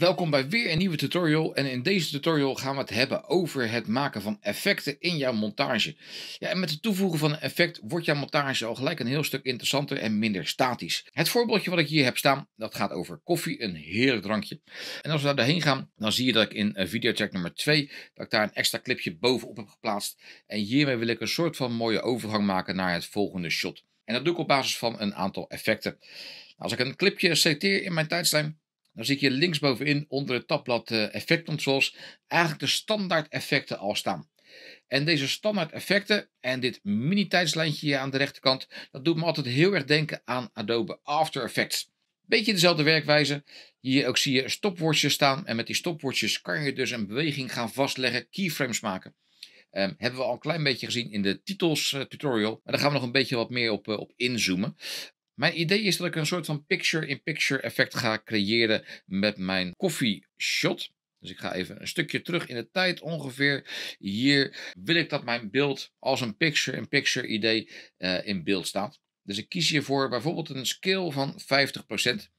Welkom bij weer een nieuwe tutorial en in deze tutorial gaan we het hebben over het maken van effecten in jouw montage. Ja, en met het toevoegen van een effect wordt jouw montage al gelijk een heel stuk interessanter en minder statisch. Het voorbeeldje wat ik hier heb staan, dat gaat over koffie, een heerlijk drankje. En als we daar doorheen gaan, dan zie je dat ik in eh, track nummer 2, dat ik daar een extra clipje bovenop heb geplaatst. En hiermee wil ik een soort van mooie overgang maken naar het volgende shot. En dat doe ik op basis van een aantal effecten. Nou, als ik een clipje selecteer in mijn tijdslijn, dan zie je linksbovenin onder het tabblad eh, effectcontrols eigenlijk de standaard effecten al staan. En deze standaard effecten en dit mini tijdslijntje hier aan de rechterkant, dat doet me altijd heel erg denken aan Adobe After Effects. Beetje dezelfde werkwijze. Hier ook zie je stopwatches staan en met die stopwatches kan je dus een beweging gaan vastleggen, keyframes maken. Ehm, hebben we al een klein beetje gezien in de titels eh, tutorial. Maar daar gaan we nog een beetje wat meer op, eh, op inzoomen. Mijn idee is dat ik een soort van picture-in-picture effect ga creëren met mijn koffie-shot. Dus ik ga even een stukje terug in de tijd ongeveer. Hier wil ik dat mijn beeld als een picture-in-picture idee eh, in beeld staat. Dus ik kies hiervoor bijvoorbeeld een scale van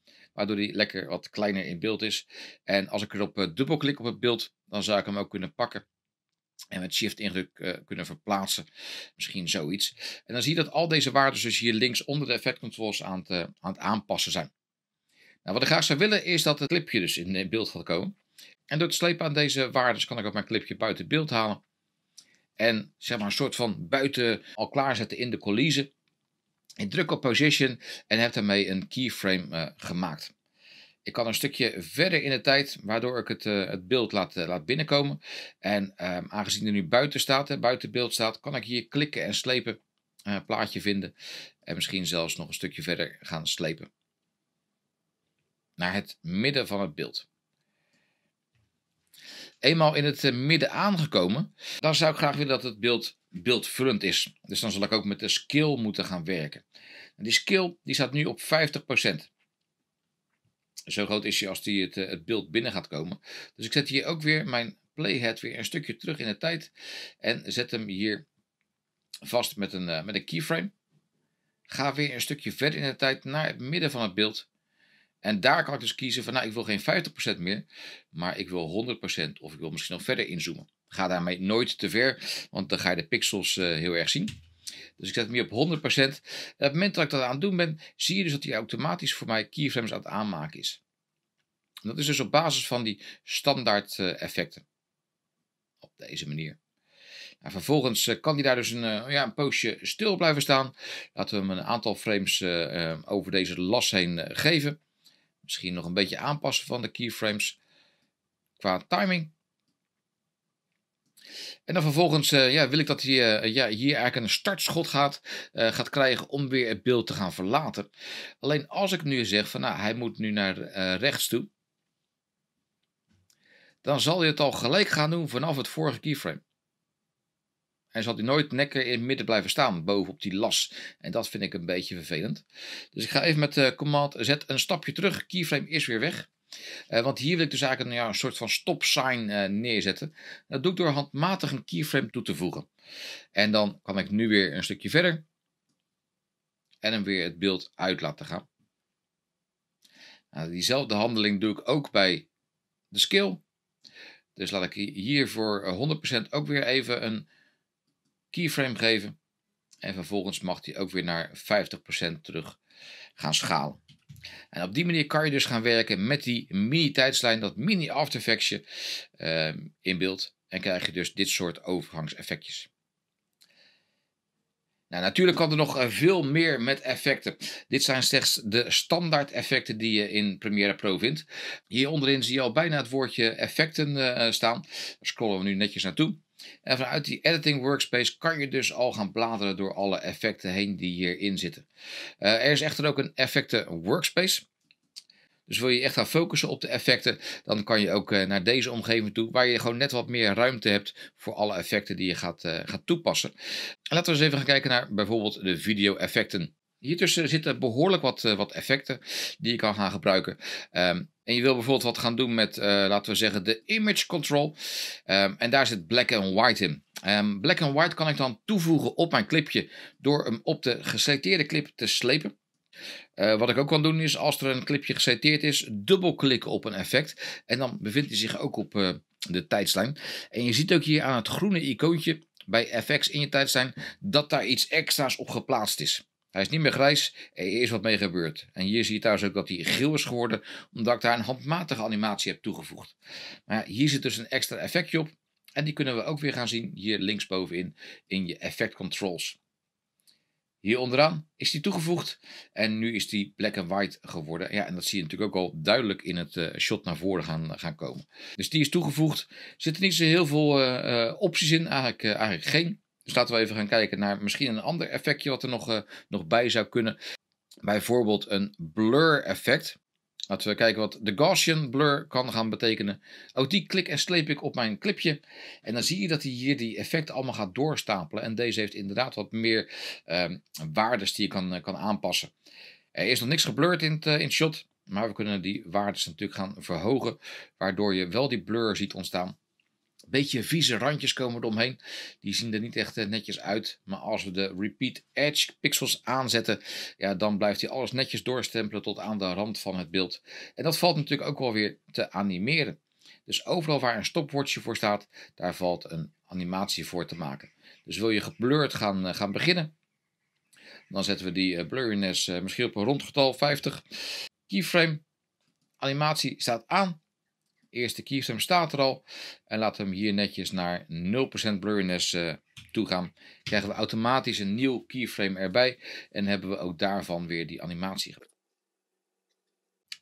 50% waardoor die lekker wat kleiner in beeld is. En als ik erop eh, dubbelklik op het beeld, dan zou ik hem ook kunnen pakken. En met shift ingedrukt eh, kunnen verplaatsen. Misschien zoiets. En dan zie je dat al deze waarden dus hier links onder de effect controls aan het, eh, aan het aanpassen zijn. Nou, wat ik graag zou willen is dat het clipje dus in, beeld gaat komen. En door te slepen aan deze waarden kan ik ook mijn clipje buiten beeld halen. En zeg maar een soort van buiten al klaarzetten in de coulissen. Ik druk op position en heb daarmee een keyframe eh, gemaakt. Ik kan een stukje verder in de tijd, waardoor ik het, eh, het beeld laat, eh, laat binnenkomen. En ehm, aangezien er nu buiten staat, hè, buiten beeld staat, kan ik hier klikken en slepen, eh, plaatje vinden. En misschien zelfs nog een stukje verder gaan slepen. Naar het midden van het beeld. Eenmaal in het midden aangekomen, dan zou ik graag willen dat het beeld beeldvullend is. Dus dan zal ik ook met de skill moeten gaan werken. En die skill die staat nu op 50%. Zo groot is hij als hij het, eh, het beeld binnen gaat komen. Dus ik zet hier ook weer mijn playhead weer een stukje terug in de tijd. En zet hem hier vast met een, eh, met een keyframe. Ga weer een stukje verder in de tijd naar het midden van het beeld. En daar kan ik dus kiezen van nou ik wil geen 50% meer. Maar ik wil 100% of ik wil misschien nog verder inzoomen. Ga daarmee nooit te ver. Want dan ga je de pixels eh, heel erg zien. Dus ik zet hem hier op 100%. op het moment dat ik dat aan het doen ben, zie je dus dat hij automatisch voor mij keyframes aan het aanmaken is. En dat is dus op basis van die standaard eh, effecten. Op deze manier. Nou, vervolgens eh, kan hij daar dus een, eh, ja, een poosje stil blijven staan. Laten we hem een aantal frames over deze las heen geven. Misschien nog een beetje aanpassen van de keyframes qua timing. En dan vervolgens eh, ja, wil ik dat hij eh, ja, hier eigenlijk een startschot gaat, eh, gaat krijgen om weer het beeld te gaan verlaten. Alleen als ik nu zeg van nou, hij moet nu naar rechts toe. Dan zal hij het al gelijk gaan doen vanaf het vorige keyframe. Hij zal die nooit nekken in het midden blijven staan, bovenop die las. En dat vind ik een beetje vervelend. Dus ik ga even met command Z een stapje terug. Keyframe is weer weg. Eh, want hier wil ik dus eigenlijk een, ja, een soort van stop sign eh, neerzetten. Dat doe ik door handmatig een keyframe toe te voegen. En dan kan ik nu weer een stukje verder. En hem weer het beeld uit laten gaan. Nou, diezelfde handeling doe ik ook bij de skill. Dus laat ik hier voor 100% ook weer even een keyframe geven. En vervolgens mag die ook weer naar 50% terug gaan schalen. En op die manier kan je dus gaan werken met die mini-tijdslijn, dat mini-after effectsje ehm, in beeld. En krijg je dus dit soort overgangseffectjes. Nou, natuurlijk kan er nog eh, veel meer met effecten. Dit zijn slechts de standaard effecten die je in Premiere Pro vindt. Hier onderin zie je al bijna het woordje effecten eh, staan. Daar scrollen we nu netjes naartoe. En vanuit die editing workspace kan je dus al gaan bladeren door alle effecten heen die hierin zitten. Eh, er is echter ook een effecten workspace. Dus wil je echt gaan focussen op de effecten, dan kan je ook eh, naar deze omgeving toe, waar je gewoon net wat meer ruimte hebt voor alle effecten die je gaat, uh, gaat toepassen. En laten we eens even gaan kijken naar bijvoorbeeld de video-effecten. Hiertussen zitten behoorlijk wat, wat effecten die je kan gaan gebruiken. Ehm, en je wil bijvoorbeeld wat gaan doen met, eh, laten we zeggen, de image control. Ehm, en daar zit black and white in. Ehm, black and white kan ik dan toevoegen op mijn clipje door hem op de geselecteerde clip te slepen. Eh, wat ik ook kan doen is, als er een clipje geselecteerd is, dubbelklikken op een effect. En dan bevindt hij zich ook op eh, de tijdslijn. En je ziet ook hier aan het groene icoontje bij effects in je tijdslijn dat daar iets extra's op geplaatst is. Hij is niet meer grijs, er is wat mee gebeurd. En hier zie je trouwens ook dat hij geel is geworden, omdat ik daar een handmatige animatie heb toegevoegd. Maar hier zit dus een extra effectje op. En die kunnen we ook weer gaan zien hier linksbovenin in je effect controls. Hier onderaan is die toegevoegd en nu is die black and white geworden. Ja, en dat zie je natuurlijk ook al duidelijk in het eh, shot naar voren gaan, eh, gaan komen. Dus die is toegevoegd. Zitten niet zo heel veel eh, opties in, eigenlijk, eigenlijk geen. Dus laten we even gaan kijken naar misschien een ander effectje wat er nog, eh, nog bij zou kunnen. Bijvoorbeeld een blur effect. Laten we kijken wat de Gaussian blur kan gaan betekenen. Ook die klik en sleep ik op mijn clipje. En dan zie je dat hij hier die effecten allemaal gaat doorstapelen. En deze heeft inderdaad wat meer uh, waardes die je kan, eh, kan aanpassen. Er is nog niks geblurred in het, eh, in het shot. Maar we kunnen die waardes natuurlijk gaan verhogen. Waardoor je wel die blur ziet ontstaan beetje vieze randjes komen eromheen. Die zien er niet echt eh, netjes uit. Maar als we de Repeat Edge pixels aanzetten, ja, dan blijft hij alles netjes doorstempelen tot aan de rand van het beeld. En dat valt natuurlijk ook wel weer te animeren. Dus overal waar een stopwatchje voor staat, daar valt een animatie voor te maken. Dus wil je geblurred gaan, eh, gaan beginnen, dan zetten we die eh, blurriness misschien op een rondgetal 50. Keyframe, animatie staat aan eerste keyframe staat er al. En laten we hem hier netjes naar 0% blurriness uh, toe gaan. Krijgen we automatisch een nieuw keyframe erbij. En hebben we ook daarvan weer die animatie.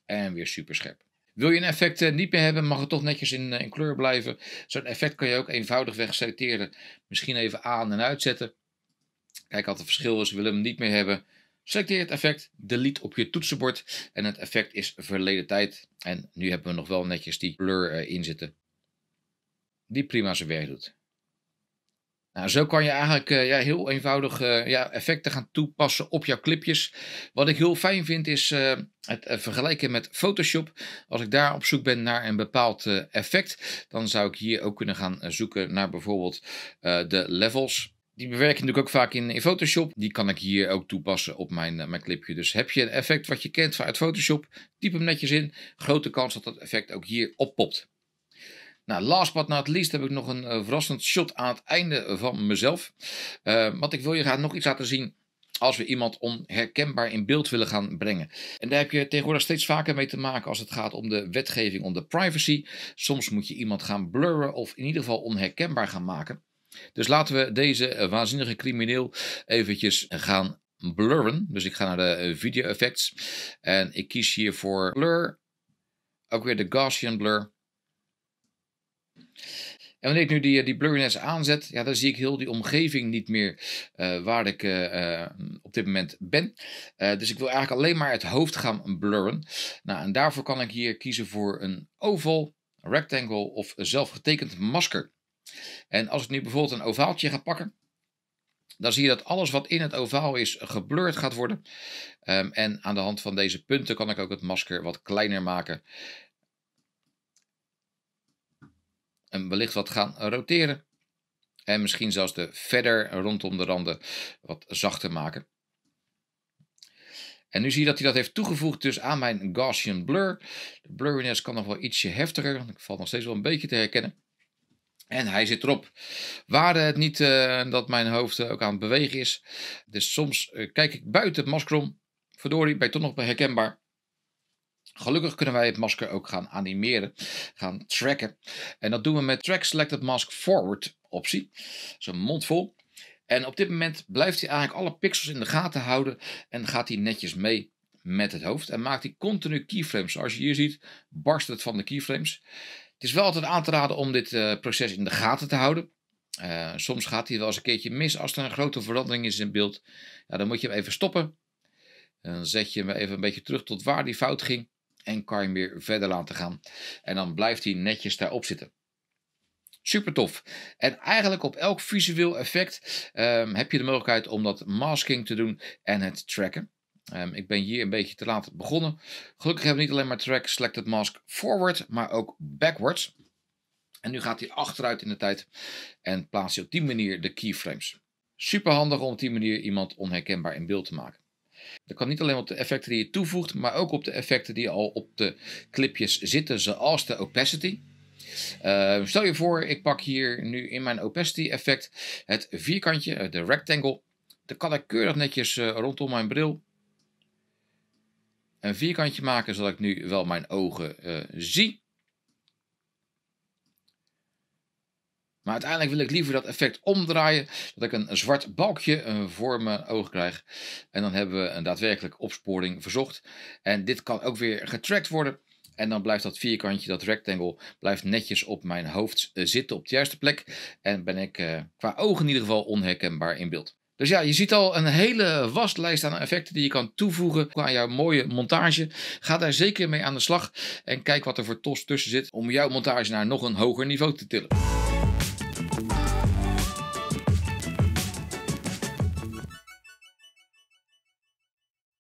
En weer super scherp. Wil je een effect eh, niet meer hebben, mag het toch netjes in, eh, in kleur blijven. Zo'n effect kan je ook eenvoudig selecteren. Misschien even aan en uitzetten. Kijk wat het verschil is. Wil willen hem niet meer hebben? Selecteer het effect, delete op je toetsenbord en het effect is verleden tijd. En nu hebben we nog wel netjes die blur eh, in zitten, die prima zijn werk doet. Nou, zo kan je eigenlijk eh, ja, heel eenvoudig eh, ja, effecten gaan toepassen op jouw clipjes. Wat ik heel fijn vind is het vergelijken met Photoshop. Als ik daar op zoek ben naar een bepaald effect, dan zou ik hier ook kunnen gaan zoeken naar bijvoorbeeld de levels. Die bewerk ik natuurlijk ook vaak in, in Photoshop. Die kan ik hier ook toepassen op mijn, eh, mijn clipje. Dus heb je een effect wat je kent vanuit Photoshop, typ hem netjes in. Grote kans dat dat effect ook hier oppopt. Nou, last but not least heb ik nog een eh, verrassend shot aan het einde van mezelf. Eh, want ik wil je graag nog iets laten zien als we iemand onherkenbaar in beeld willen gaan brengen. En daar heb je tegenwoordig steeds vaker mee te maken als het gaat om de wetgeving, om de privacy. Soms moet je iemand gaan blurren of in ieder geval onherkenbaar gaan maken. Dus laten we deze eh, waanzinnige crimineel eventjes gaan blurren. Dus ik ga naar de eh, video effects en ik kies hier voor blur. Ook weer de Gaussian blur. En wanneer ik nu die, eh, die blurriness aanzet, ja, dan zie ik heel die omgeving niet meer waar ik op dit moment ben. dus ik wil eigenlijk alleen maar het hoofd gaan blurren. Nou, en daarvoor kan ik hier kiezen voor een oval, rectangle of zelfgetekend masker. En als ik nu bijvoorbeeld een ovaaltje ga pakken, dan zie je dat alles wat in het ovaal is geblurred gaat worden. Ehm, en aan de hand van deze punten kan ik ook het masker wat kleiner maken. En wellicht wat gaan roteren. En misschien zelfs de verder rondom de randen wat zachter maken. En nu zie je dat hij dat heeft toegevoegd dus aan mijn Gaussian blur. De blurriness kan nog wel ietsje heftiger, want ik val nog steeds wel een beetje te herkennen. En hij zit erop. Waar eh, het niet eh, dat mijn hoofd eh, ook aan het bewegen is. Dus soms kijk ik buiten het maskerom. Verdorie, ben je toch nog herkenbaar. Gelukkig kunnen wij het masker ook gaan animeren, gaan tracken. En dat doen we met Track Selected Mask Forward optie. Zo'n vol. En op dit moment blijft hij eigenlijk alle pixels in de gaten houden en gaat hij netjes mee met het hoofd. En maakt hij continu keyframes. Zoals je hier ziet, barst het van de keyframes. Het is wel altijd aan te raden om dit eh, proces in de gaten te houden. Eh, soms gaat hij wel eens een keertje mis als er een grote verandering is in beeld. Ja, dan moet je hem even stoppen. Dan zet je hem even een beetje terug tot waar die fout ging. En kan je hem weer verder laten gaan. En dan blijft hij netjes daarop zitten. Super tof. En eigenlijk op elk visueel effect ehm, heb je de mogelijkheid om dat masking te doen en het tracken. Ehm, ik ben hier een beetje te laat begonnen. Gelukkig hebben we niet alleen maar track selected mask forward, maar ook backwards. En nu gaat hij achteruit in de tijd en plaatst hij op die manier de keyframes. Super handig om op die manier iemand onherkenbaar in beeld te maken. Dat kan niet alleen op de effecten die je toevoegt, maar ook op de effecten die al op de clipjes zitten, zoals de opacity. Ehm, stel je voor, ik pak hier nu in mijn opacity effect het vierkantje, eh, de rectangle. Dan kan ik keurig netjes eh, rondom mijn bril een vierkantje maken, zodat ik nu wel mijn ogen eh, zie. Maar uiteindelijk wil ik liever dat effect omdraaien. Dat ik een zwart balkje eh, voor mijn ogen krijg. En dan hebben we een daadwerkelijk opsporing verzocht. En dit kan ook weer getrackt worden. En dan blijft dat vierkantje, dat rectangle, blijft netjes op mijn hoofd eh, zitten op de juiste plek. En ben ik qua ogen in ieder geval onherkenbaar in beeld. Dus ja, je ziet al een hele waslijst aan effecten die je kan toevoegen aan jouw mooie montage. Ga daar zeker mee aan de slag en kijk wat er voor tos tussen zit om jouw montage naar nog een hoger niveau te tillen.